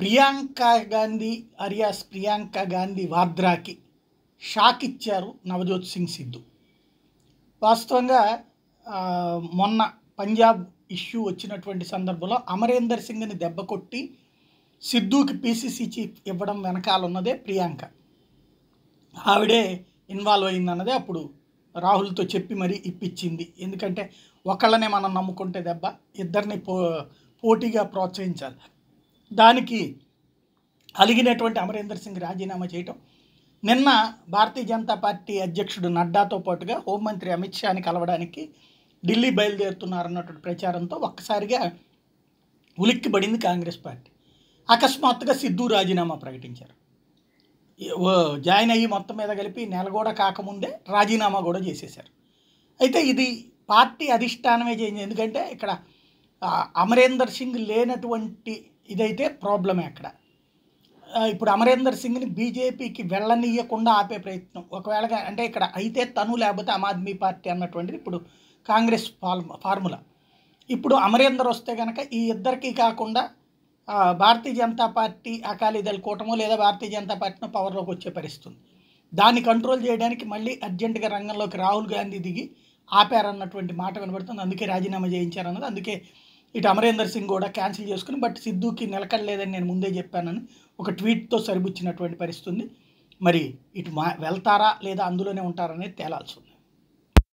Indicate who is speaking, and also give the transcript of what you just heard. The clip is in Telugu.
Speaker 1: ప్రియాంక గాంధీ అరియాస్ ప్రియాంక గాంధీ వాద్రాకి షాక్ ఇచ్చారు నవజోత్ సింగ్ సిద్ధు వాస్తవంగా మొన్న పంజాబ్ ఇష్యూ వచ్చినటువంటి సందర్భంలో అమరేందర్ సింగ్ని దెబ్బ కొట్టి సిద్ధుకి పీసీసీ చీఫ్ ఇవ్వడం వెనకాల ఉన్నదే ప్రియాంక ఆవిడే ఇన్వాల్వ్ అయిందన్నదే అప్పుడు రాహుల్తో చెప్పి మరీ ఇప్పించింది ఎందుకంటే ఒకళ్ళనే మనం నమ్ముకుంటే దెబ్బ ఇద్దరిని పో పోటీగా ప్రోత్సహించాలి దానికి అలిగినటువంటి అమరేందర్ సింగ్ రాజీనామా చేయటం నిన్న భారతీయ జనతా పార్టీ అధ్యక్షుడు నడ్డాతో పాటుగా హోంమంత్రి అమిత్ షాని కలవడానికి ఢిల్లీ బయలుదేరుతున్నారన్నటువంటి ప్రచారంతో ఒక్కసారిగా ఉలిక్కిబడింది కాంగ్రెస్ పార్టీ అకస్మాత్తుగా సిద్ధు రాజీనామా ప్రకటించారు జాయిన్ అయ్యి మొత్తం మీద కలిపి నెల కూడా కాకముందే రాజీనామా కూడా చేసేశారు అయితే ఇది పార్టీ అధిష్టానమే చేయింది ఎందుకంటే ఇక్కడ అమరేందర్ సింగ్ లేనటువంటి ఇదైతే ప్రాబ్లమే అక్కడ ఇప్పుడు అమరేందర్ సింగ్ని బీజేపీకి వెళ్ళనీయకుండా ఆపే ప్రయత్నం ఒకవేళ అంటే ఇక్కడ అయితే తను లేకపోతే ఆమ్ ఆద్మీ పార్టీ అన్నటువంటిది ఇప్పుడు కాంగ్రెస్ ఫార్ములా ఇప్పుడు అమరేందర్ వస్తే కనుక ఈ ఇద్దరికీ కాకుండా భారతీయ జనతా పార్టీ అకాలీదళ కూటమో లేదా భారతీయ జనతా పార్టీనో పవర్లోకి వచ్చే పరిస్థితుంది దాన్ని కంట్రోల్ చేయడానికి మళ్ళీ అర్జెంటుగా రంగంలోకి రాహుల్ గాంధీ దిగి ఆపారన్నటువంటి మాట వినబడుతుంది అందుకే రాజీనామా చేయించారన్నది అందుకే ఇటు అమరేందర్ సింగ్ కూడా క్యాన్సిల్ చేసుకుని బట్ సిద్ధుకి నిలకడలేదని నేను ముందే చెప్పానని ఒక ట్వీట్తో సరిపుచ్చినటువంటి పరిస్థితి ఉంది మరి ఇటు మా వెళ్తారా లేదా అందులోనే ఉంటారనేది తేలాల్సి ఉంది